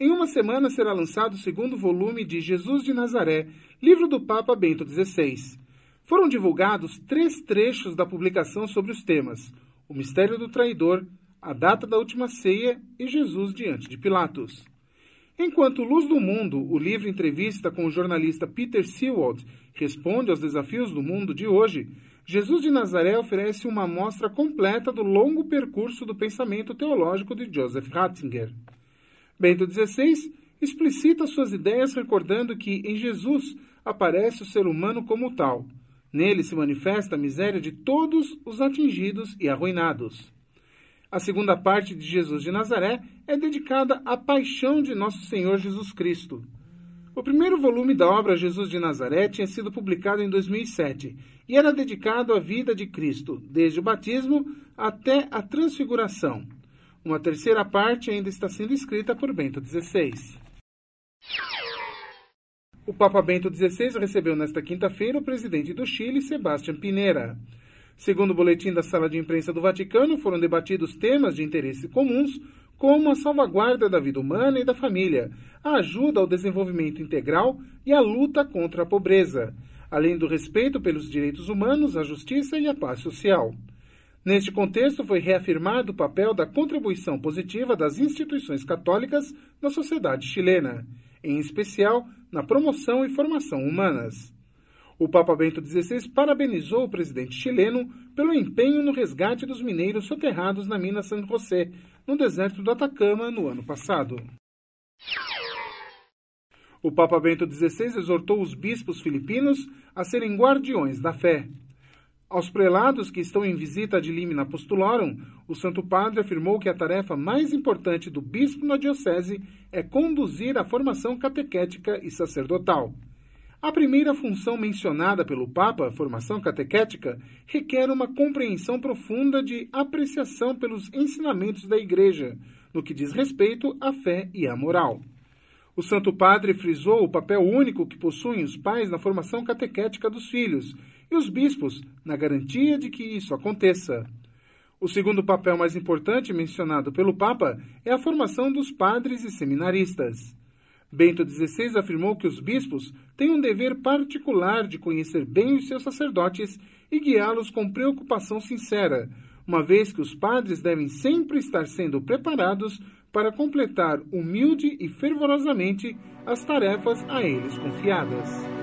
Em uma semana será lançado o segundo volume de Jesus de Nazaré, livro do Papa Bento XVI. Foram divulgados três trechos da publicação sobre os temas: o mistério do traidor, a data da última ceia e Jesus diante de Pilatos. Enquanto Luz do Mundo, o livro entrevista com o jornalista Peter Seward, responde aos desafios do mundo de hoje, Jesus de Nazaré oferece uma amostra completa do longo percurso do pensamento teológico de Joseph Ratzinger. Bento XVI explicita suas ideias recordando que em Jesus aparece o ser humano como tal. Nele se manifesta a miséria de todos os atingidos e arruinados. A segunda parte de Jesus de Nazaré é dedicada à paixão de Nosso Senhor Jesus Cristo. O primeiro volume da obra Jesus de Nazaré tinha sido publicado em 2007 e era dedicado à vida de Cristo, desde o batismo até a transfiguração. Uma terceira parte ainda está sendo escrita por Bento XVI. O Papa Bento XVI recebeu nesta quinta-feira o presidente do Chile, Sebastián Pinera. Segundo o boletim da Sala de Imprensa do Vaticano, foram debatidos temas de interesse comuns, como a salvaguarda da vida humana e da família, a ajuda ao desenvolvimento integral e a luta contra a pobreza, além do respeito pelos direitos humanos, a justiça e a paz social. Neste contexto, foi reafirmado o papel da contribuição positiva das instituições católicas na sociedade chilena, em especial na promoção e formação humanas. O Papa Bento XVI parabenizou o presidente chileno pelo empenho no resgate dos mineiros soterrados na mina San José, no deserto do Atacama, no ano passado. O Papa Bento XVI exortou os bispos filipinos a serem guardiões da fé. Aos prelados que estão em visita de Limina Postularum, o Santo Padre afirmou que a tarefa mais importante do bispo na diocese é conduzir a formação catequética e sacerdotal. A primeira função mencionada pelo Papa, formação catequética, requer uma compreensão profunda de apreciação pelos ensinamentos da Igreja, no que diz respeito à fé e à moral. O Santo Padre frisou o papel único que possuem os pais na formação catequética dos filhos e os bispos, na garantia de que isso aconteça. O segundo papel mais importante mencionado pelo Papa é a formação dos padres e seminaristas. Bento XVI afirmou que os bispos têm um dever particular de conhecer bem os seus sacerdotes e guiá-los com preocupação sincera, uma vez que os padres devem sempre estar sendo preparados para completar humilde e fervorosamente as tarefas a eles confiadas.